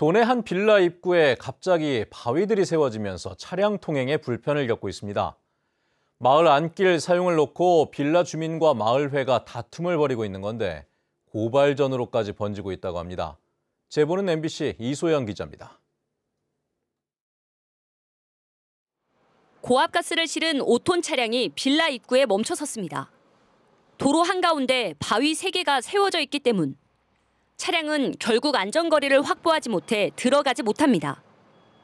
도내 한 빌라 입구에 갑자기 바위들이 세워지면서 차량 통행에 불편을 겪고 있습니다. 마을 안길 사용을 놓고 빌라 주민과 마을회가 다툼을 벌이고 있는 건데 고발전으로까지 번지고 있다고 합니다. 제보는 MBC 이소영 기자입니다. 고압가스를 실은 5톤 차량이 빌라 입구에 멈춰섰습니다. 도로 한가운데 바위 3개가 세워져 있기 때문 차량은 결국 안전거리를 확보하지 못해 들어가지 못합니다.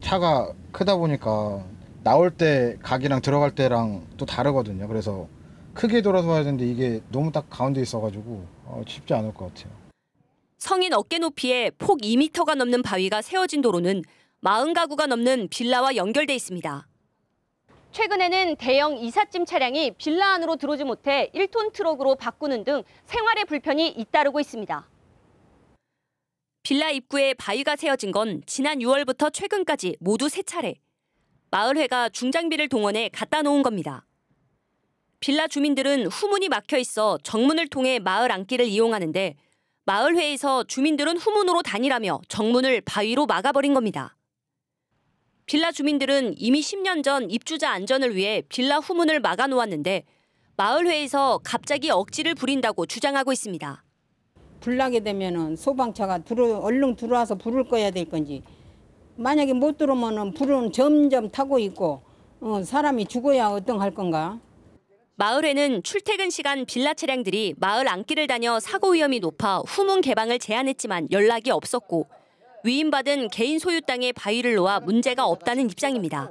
차가 크다 보니까 나올 때 각이랑 들어갈 때랑 또 다르거든요. 그래서 크게 돌아서 와야 되는데 이게 너무 딱 가운데 있어가지고 어, 쉽지 않을 것 같아요. 성인 어깨 높이에 폭 2m가 넘는 바위가 세워진 도로는 40가구가 넘는 빌라와 연결돼 있습니다. 최근에는 대형 이삿짐 차량이 빌라 안으로 들어오지 못해 1톤 트럭으로 바꾸는 등 생활의 불편이 잇따르고 있습니다. 빌라 입구에 바위가 세워진건 지난 6월부터 최근까지 모두 세차례 마을회가 중장비를 동원해 갖다 놓은 겁니다. 빌라 주민들은 후문이 막혀 있어 정문을 통해 마을 안길을 이용하는데 마을회에서 주민들은 후문으로 다니라며 정문을 바위로 막아버린 겁니다. 빌라 주민들은 이미 10년 전 입주자 안전을 위해 빌라 후문을 막아놓았는데 마을회에서 갑자기 억지를 부린다고 주장하고 있습니다. 불나게 되면은 소방차가 들어 얼른 들어와서 불을 꺼야 될 건지 만약에 못 들어오면은 불은 점점 타고 있고 어, 사람이 죽어야 어떤할 건가? 마을에는 출퇴근 시간 빌라 차량들이 마을 안길을 다녀 사고 위험이 높아 후문 개방을 제안했지만 연락이 없었고 위임받은 개인 소유 땅에 바위를 놓아 문제가 없다는 입장입니다.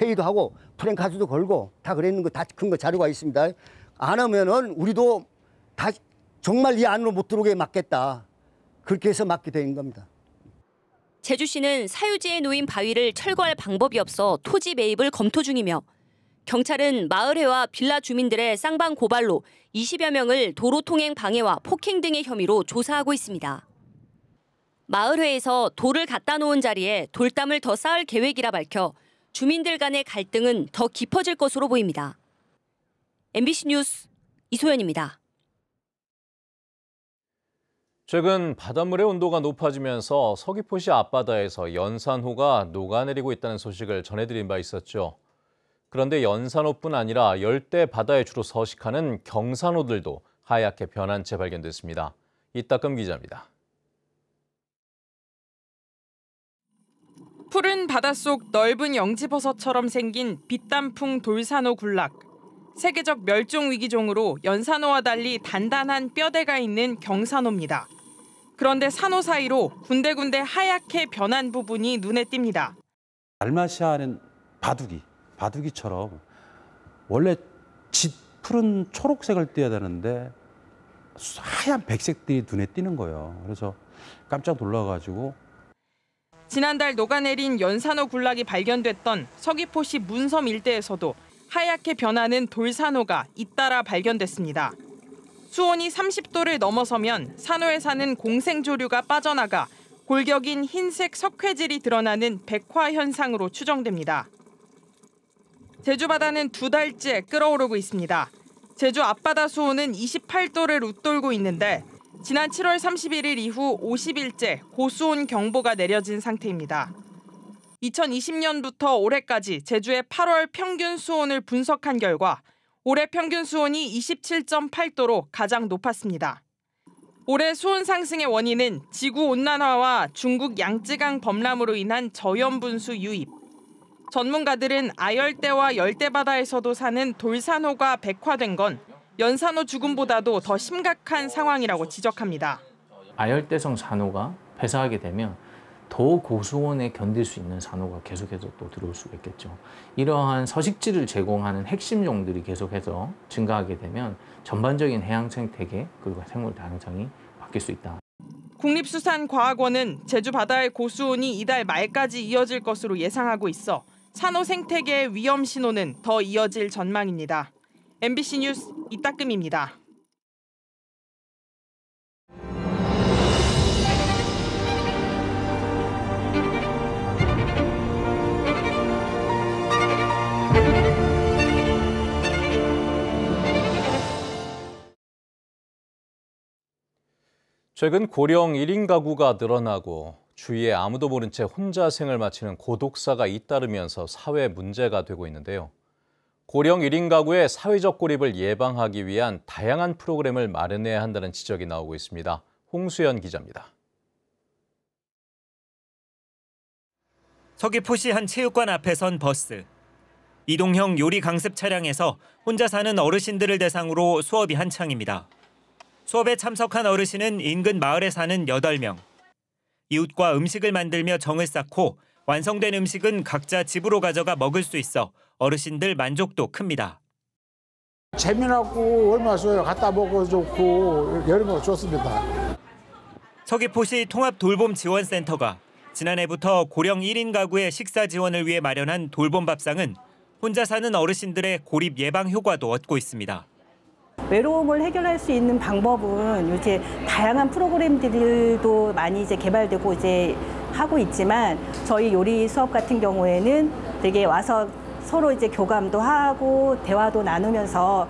회의도 하고 프랭카드도 걸고 다 그랬는 거 다 큰 거 자료가 있습니다. 안 하면은 우리도 다 정말 이 안으로 못 들어오게 막겠다. 그렇게 해서 막게 된 겁니다. 제주시는 사유지에 놓인 바위를 철거할 방법이 없어 토지 매입을 검토 중이며 경찰은 마을회와 빌라 주민들의 쌍방 고발로 20여 명을 도로 통행 방해와 폭행 등의 혐의로 조사하고 있습니다. 마을회에서 돌을 갖다 놓은 자리에 돌담을 더 쌓을 계획이라 밝혀 주민들 간의 갈등은 더 깊어질 것으로 보입니다. MBC 뉴스 이소연입니다. 최근 바닷물의 온도가 높아지면서 서귀포시 앞바다에서 연산호가 녹아내리고 있다는 소식을 전해드린 바 있었죠. 그런데 연산호뿐 아니라 열대 바다에 주로 서식하는 경산호들도 하얗게 변한 채 발견됐습니다. 이따금 기자입니다. 푸른 바닷속 넓은 영지버섯처럼 생긴 빛단풍 돌산호 군락. 세계적 멸종 위기종으로 연산호와 달리 단단한 뼈대가 있는 경산호입니다. 그런데 산호 사이로 군데군데 하얗게 변한 부분이 눈에 띕니다. 알마시아는 바둑이, 바둑이처럼 원래 짙 푸른 초록색을 띄어야 되는데 하얀 백색들이 눈에 띄는 거예요. 그래서 깜짝 놀라가지고 지난달 녹아내린 연산호 군락이 발견됐던 서귀포시 문섬 일대에서도 하얗게 변하는 돌산호가 잇따라 발견됐습니다. 수온이 30도를 넘어서면 산호에 사는 공생조류가 빠져나가 골격인 흰색 석회질이 드러나는 백화 현상으로 추정됩니다. 제주 바다는 두 달째 끓어오르고 있습니다. 제주 앞바다 수온은 28도를 웃돌고 있는데 지난 7월 31일 이후 50일째 고수온 경보가 내려진 상태입니다. 2020년부터 올해까지 제주의 8월 평균 수온을 분석한 결과 올해 평균 수온이 27.8도로 가장 높았습니다. 올해 수온 상승의 원인은 지구 온난화와 중국 양쯔강 범람으로 인한 저염 분수 유입. 전문가들은 아열대와 열대바다에서도 사는 돌산호가 백화된 건 연산호 죽음보다도 더 심각한 상황이라고 지적합니다. 아열대성 산호가 폐사하게 되면 더 고수온에 견딜 수 있는 산호가 계속해서 또 들어올 수가 있겠죠. 이러한 서식지를 제공하는 핵심종들이 계속해서 증가하게 되면 전반적인 해양 생태계 그리고 생물 다양성이 바뀔 수 있다. 국립수산과학원은 제주 바다의 고수온이 이달 말까지 이어질 것으로 예상하고 있어 산호 생태계의 위험 신호는 더 이어질 전망입니다. MBC 뉴스 이따금입니다. 최근 고령 1인 가구가 늘어나고 주위에 아무도 모른 채 혼자 생을 마치는 고독사가 잇따르면서 사회 문제가 되고 있는데요. 고령 1인 가구의 사회적 고립을 예방하기 위한 다양한 프로그램을 마련해야 한다는 지적이 나오고 있습니다. 홍수연 기자입니다. 서귀포시 한 체육관 앞에 선 버스. 이동형 요리 강습 차량에서 혼자 사는 어르신들을 대상으로 수업이 한창입니다. 수업에 참석한 어르신은 인근 마을에 사는 8명. 이웃과 음식을 만들며 정을 쌓고 완성된 음식은 각자 집으로 가져가 먹을 수 있어 어르신들 만족도 큽니다. 재미나고 얼마 써요. 갖다 먹어 좋고 여름에 좋습니다. 서귀포시 통합돌봄지원센터가 지난해부터 고령 1인 가구의 식사 지원을 위해 마련한 돌봄 밥상은 혼자 사는 어르신들의 고립 예방 효과도 얻고 있습니다. 외로움을 해결할 수 있는 방법은 요새 다양한 프로그램들도 많이 이제 개발되고 이제 하고 있지만 저희 요리 수업 같은 경우에는 되게 와서 서로 이제 교감도 하고 대화도 나누면서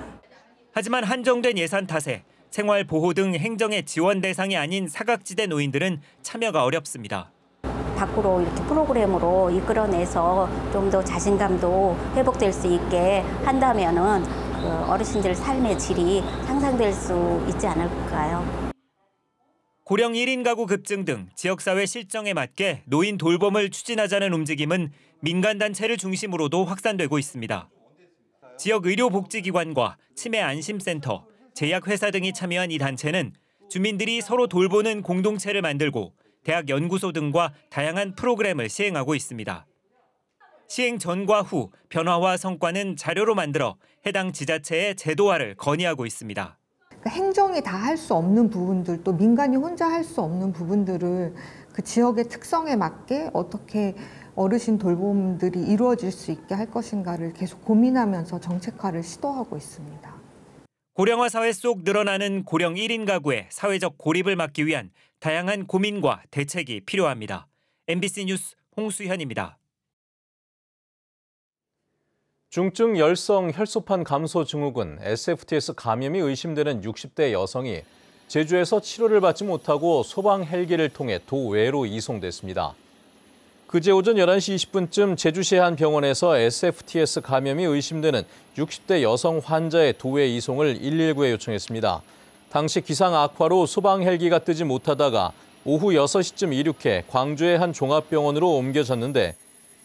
하지만 한정된 예산 탓에 생활 보호 등 행정의 지원 대상이 아닌 사각지대 노인들은 참여가 어렵습니다. 밖으로 이렇게 프로그램으로 이끌어내서 좀 더 자신감도 회복될 수 있게 한다면은 그 어르신들 삶의 질이 향상될 수 있지 않을까요? 고령 1인 가구 급증 등 지역사회 실정에 맞게 노인 돌봄을 추진하자는 움직임은 민간단체를 중심으로도 확산되고 있습니다. 지역 의료복지기관과 치매안심센터, 제약회사 등이 참여한 이 단체는 주민들이 서로 돌보는 공동체를 만들고 대학 연구소 등과 다양한 프로그램을 시행하고 있습니다. 시행 전과 후 변화와 성과는 자료로 만들어 해당 지자체의 제도화를 건의하고 있습니다. 그러니까 행정이 다 할 수 없는 부분들 또 민간이 혼자 할 수 없는 부분들을 그 지역의 특성에 맞게 어떻게 어르신 돌봄들이 이루어질 수 있게 할 것인가를 계속 고민하면서 정책화를 시도하고 있습니다. 고령화 사회 속 늘어나는 고령 1인 가구의 사회적 고립을 막기 위한 다양한 고민과 대책이 필요합니다. MBC 뉴스 홍수현입니다. 중증 열성 혈소판 감소 증후군 SFTS 감염이 의심되는 60대 여성이 제주에서 치료를 받지 못하고 소방 헬기를 통해 도외로 이송됐습니다. 그제 오전 11시 20분쯤 제주시 한 병원에서 SFTS 감염이 의심되는 60대 여성 환자의 도외 이송을 119에 요청했습니다. 당시 기상 악화로 소방 헬기가 뜨지 못하다가 오후 6시쯤 이륙해 광주의 한 종합병원으로 옮겨졌는데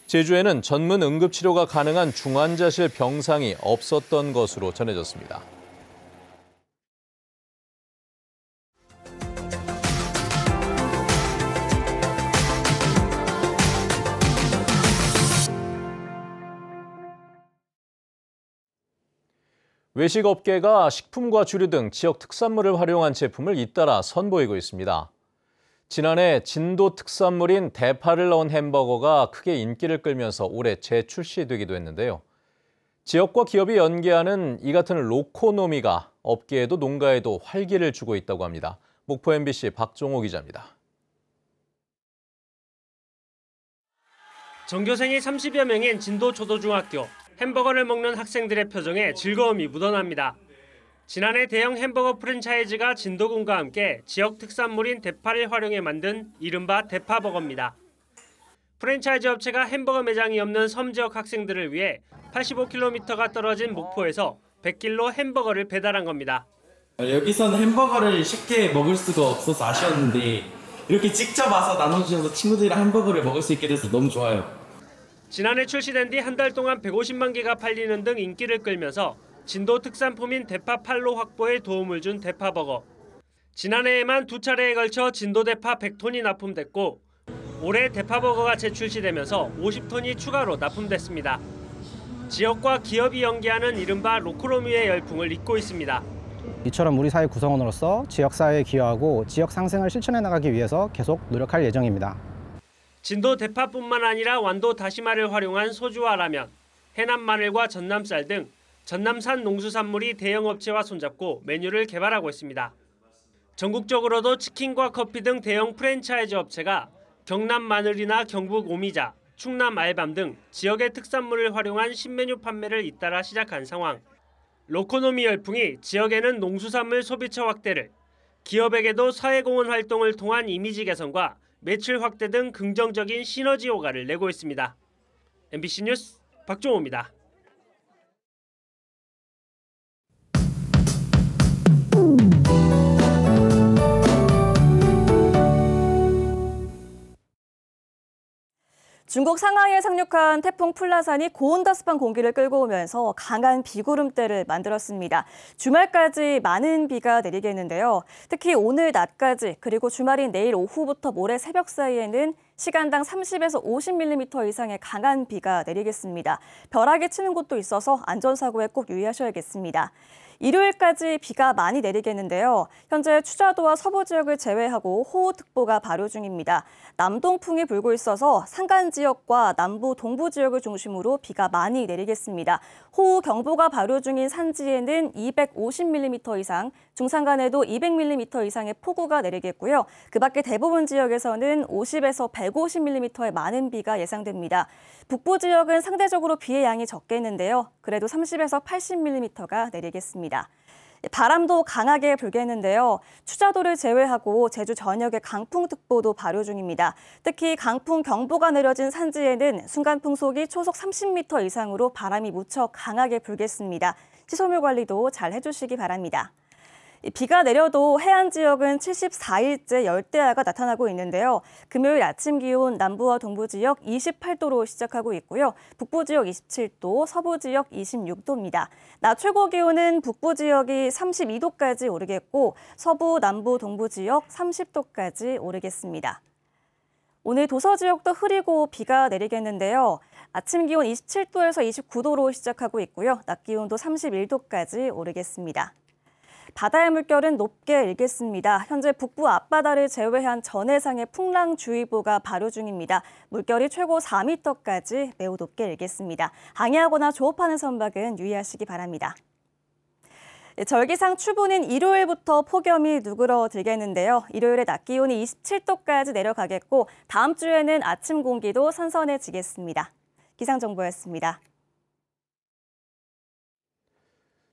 제주에는 전문 응급치료가 가능한 중환자실 병상이 없었던 것으로 전해졌습니다. 외식업계가 식품과 주류 등 지역 특산물을 활용한 제품을 잇따라 선보이고 있습니다. 지난해 진도 특산물인 대파를 넣은 햄버거가 크게 인기를 끌면서 올해 재출시되기도 했는데요. 지역과 기업이 연계하는 이 같은 로코노미가 업계에도 농가에도 활기를 주고 있다고 합니다. 목포 MBC 박종호 기자입니다. 전교생이 30여 명인 진도 초등중학교 햄버거를 먹는 학생들의 표정에 즐거움이 묻어납니다. 지난해 대형 햄버거 프랜차이즈가 진도군과 함께 지역 특산물인 대파를 활용해 만든 이른바 대파버거입니다. 프랜차이즈 업체가 햄버거 매장이 없는 섬 지역 학생들을 위해 85km가 떨어진 목포에서 100길로 햄버거를 배달한 겁니다. 여기선 햄버거를 쉽게 먹을 수가 없어서 아쉬웠는데 이렇게 직접 와서 나눠주셔서 친구들이랑 햄버거를 먹을 수 있게 돼서 너무 좋아요. 지난해 출시된 뒤 한 달 동안 150만 개가 팔리는 등 인기를 끌면서 진도 특산품인 대파 팔로 확보에 도움을 준 대파버거. 지난해에만 두 차례에 걸쳐 진도 대파 100톤이 납품됐고 올해 대파버거가 재출시되면서 50톤이 추가로 납품됐습니다. 지역과 기업이 연계하는 이른바 로크로미의 열풍을 잇고 있습니다. 이처럼 우리 사회 구성원으로서 지역 사회에 기여하고 지역 상생을 실천해 나가기 위해서 계속 노력할 예정입니다. 진도 대파뿐만 아니라 완도 다시마를 활용한 소주와 라면, 해남 마늘과 전남쌀 등 전남산 농수산물이 대형업체와 손잡고 메뉴를 개발하고 있습니다. 전국적으로도 치킨과 커피 등 대형 프랜차이즈 업체가 경남 마늘이나 경북 오미자, 충남 알밤 등 지역의 특산물을 활용한 신메뉴 판매를 잇따라 시작한 상황. 로코노미 열풍이 지역에는 농수산물 소비처 확대를, 기업에게도 사회공헌 활동을 통한 이미지 개선과 매출 확대 등 긍정적인 시너지 효과를 내고 있습니다. MBC 뉴스 박종호입니다. 중국 상하이에 상륙한 태풍 플라산이 고온다습한 공기를 끌고 오면서 강한 비구름대를 만들었습니다. 주말까지 많은 비가 내리겠는데요. 특히 오늘 낮까지 그리고 주말인 내일 오후부터 모레 새벽 사이에는 시간당 30에서 50mm 이상의 강한 비가 내리겠습니다. 벼락에 치는 곳도 있어서 안전사고에 꼭 유의하셔야겠습니다. 일요일까지 비가 많이 내리겠는데요. 현재 추자도와 서부 지역을 제외하고 호우특보가 발효 중입니다. 남동풍이 불고 있어서 산간 지역과 남부 동부 지역을 중심으로 비가 많이 내리겠습니다. 호우 경보가 발효 중인 산지에는 250mm 이상, 중산간에도 200mm 이상의 폭우가 내리겠고요. 그 밖에 대부분 지역에서는 50에서 150mm의 많은 비가 예상됩니다. 북부 지역은 상대적으로 비의 양이 적겠는데요. 그래도 30에서 80mm가 내리겠습니다. 바람도 강하게 불겠는데요. 추자도를 제외하고 제주 전역에 강풍특보도 발효 중입니다. 특히 강풍 경보가 내려진 산지에는 순간 풍속이 초속 30m 이상으로 바람이 무척 강하게 불겠습니다. 시설물 관리도 잘 해주시기 바랍니다. 비가 내려도 해안 지역은 74일째 열대야가 나타나고 있는데요. 금요일 아침 기온 남부와 동부 지역 28도로 시작하고 있고요. 북부 지역 27도, 서부 지역 26도입니다. 낮 최고 기온은 북부 지역이 32도까지 오르겠고 서부, 남부, 동부 지역 30도까지 오르겠습니다. 오늘 도서 지역도 흐리고 비가 내리겠는데요. 아침 기온 27도에서 29도로 시작하고 있고요. 낮 기온도 31도까지 오르겠습니다. 바다의 물결은 높게 일겠습니다. 현재 북부 앞바다를 제외한 전해상의 풍랑주의보가 발효 중입니다. 물결이 최고 4m까지 매우 높게 일겠습니다. 항해하거나 조업하는 선박은 유의하시기 바랍니다. 예, 절기상 추보는 일요일부터 폭염이 누그러들겠는데요. 일요일에 낮 기온이 27도까지 내려가겠고 다음 주에는 아침 공기도 선선해지겠습니다. 기상정보였습니다.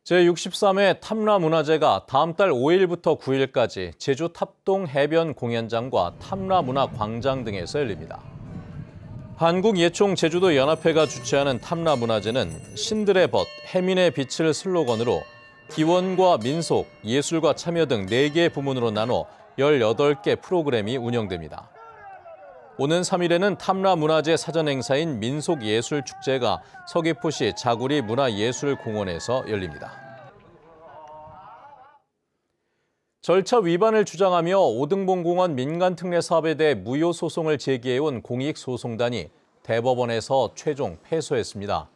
제63회 탐라문화제가 다음 달 5일부터 9일까지 제주 탑동 해변 공연장과 탐라문화광장 등에서 열립니다. 한국예총 제주도 연합회가 주최하는 탐라문화제는 신들의 벗, 해민의 빛을 슬로건으로 기원과 민속, 예술과 참여 등 4개 부문으로 나눠 18개 프로그램이 운영됩니다. 오는 3일에는 탐라 문화재 사전 행사인 민속예술축제가 서귀포시 자구리 문화예술공원에서 열립니다. 절차 위반을 주장하며 오등봉공원 민간특례 사업에 대해 무효 소송을 제기해온 공익소송단이 대법원에서 최종 패소했습니다.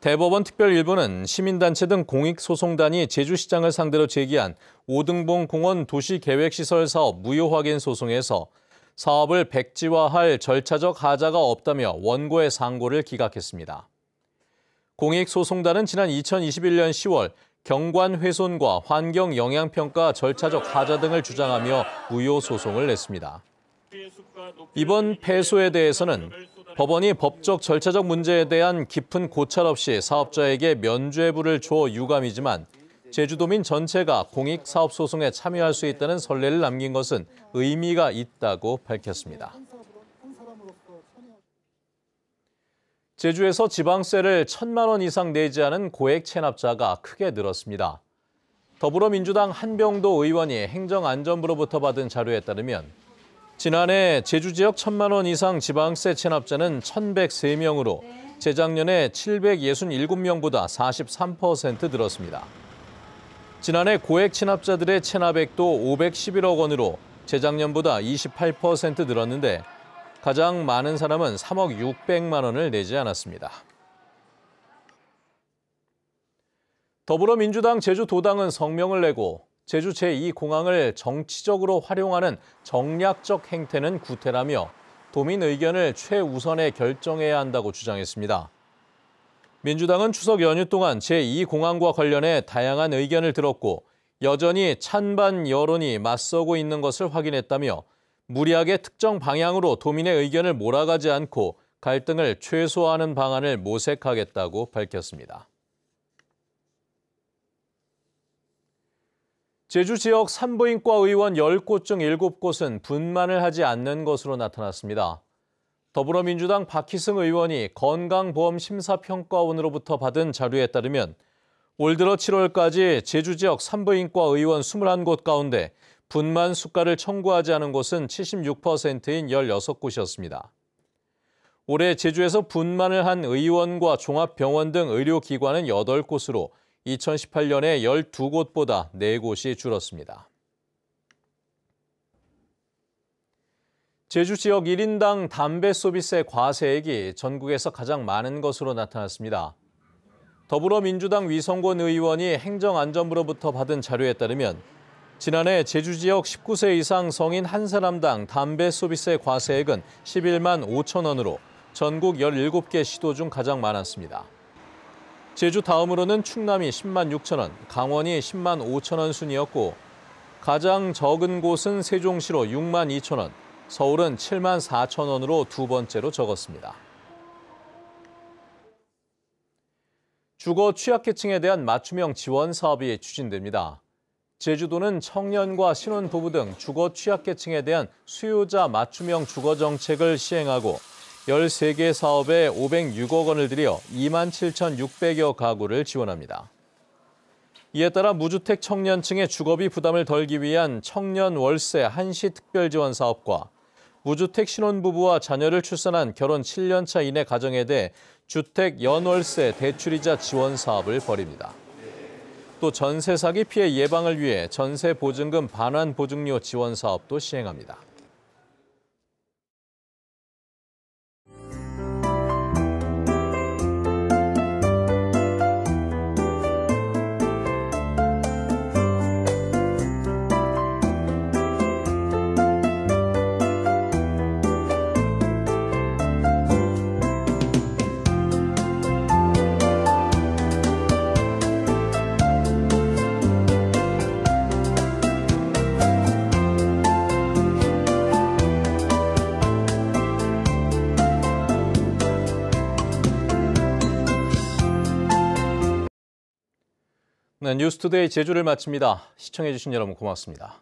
대법원 특별일부는 시민단체 등 공익소송단이 제주시장을 상대로 제기한 오등봉 공원 도시계획시설 사업 무효 확인 소송에서 사업을 백지화할 절차적 하자가 없다며 원고의 상고를 기각했습니다. 공익소송단은 지난 2021년 10월 경관 훼손과 환경 영향평가 절차적 하자 등을 주장하며 무효 소송을 냈습니다. 이번 패소에 대해서는 법원이 법적 절차적 문제에 대한 깊은 고찰 없이 사업자에게 면죄부를 줘 유감이지만 제주도민 전체가 공익사업소송에 참여할 수 있다는 선례를 남긴 것은 의미가 있다고 밝혔습니다. 제주에서 지방세를 천만 원 이상 내지 않은 고액 체납자가 크게 늘었습니다. 더불어민주당 한병도 의원이 행정안전부로부터 받은 자료에 따르면 지난해 제주 지역 천만 원 이상 지방세 체납자는 1,103명으로 재작년에 767명보다 43% 늘었습니다. 지난해 고액 체납자들의 체납액도 511억 원으로 재작년보다 28% 늘었는데 가장 많은 사람은 3억 600만 원을 내지 않았습니다. 더불어민주당 제주도당은 성명을 내고 제주 제2공항을 정치적으로 활용하는 정략적 행태는 구태라며 도민 의견을 최우선에 결정해야 한다고 주장했습니다. 민주당은 추석 연휴 동안 제2공항과 관련해 다양한 의견을 들었고 여전히 찬반 여론이 맞서고 있는 것을 확인했다며 무리하게 특정 방향으로 도민의 의견을 몰아가지 않고 갈등을 최소화하는 방안을 모색하겠다고 밝혔습니다. 제주 지역 산부인과 의원 10곳 중 7곳은 분만을 하지 않는 것으로 나타났습니다. 더불어민주당 박희승 의원이 건강보험심사평가원으로부터 받은 자료에 따르면 올 들어 7월까지 제주 지역 산부인과 의원 21곳 가운데 분만 수가를 청구하지 않은 곳은 76%인 16곳이었습니다. 올해 제주에서 분만을 한 의원과 종합병원 등 의료기관은 8곳으로 2018년에 12곳보다 4곳이 줄었습니다. 제주 지역 1인당 담배 소비세 과세액이 전국에서 가장 많은 것으로 나타났습니다. 더불어민주당 위성권 의원이 행정안전부로부터 받은 자료에 따르면 지난해 제주 지역 19세 이상 성인 한 사람당 담배 소비세 과세액은 11만 5천 원으로 전국 17개 시도 중 가장 많았습니다. 제주 다음으로는 충남이 10만 6천 원, 강원이 10만 5천 원 순이었고 가장 적은 곳은 세종시로 6만 2천 원, 서울은 7만 4천 원으로 두 번째로 적었습니다. 주거 취약계층에 대한 맞춤형 지원 사업이 추진됩니다. 제주도는 청년과 신혼부부 등 주거 취약계층에 대한 수요자 맞춤형 주거 정책을 시행하고 13개 사업에 506억 원을 들여 2만 7,600여 가구를 지원합니다. 이에 따라 무주택 청년층의 주거비 부담을 덜기 위한 청년 월세 한시 특별 지원 사업과 무주택 신혼부부와 자녀를 출산한 결혼 7년차 이내 가정에 대해 주택 연월세 대출이자 지원 사업을 벌입니다. 또 전세 사기 피해 예방을 위해 전세 보증금 반환 보증료 지원 사업도 시행합니다. 뉴스투데이 제주를 마칩니다. 시청해주신 여러분 고맙습니다.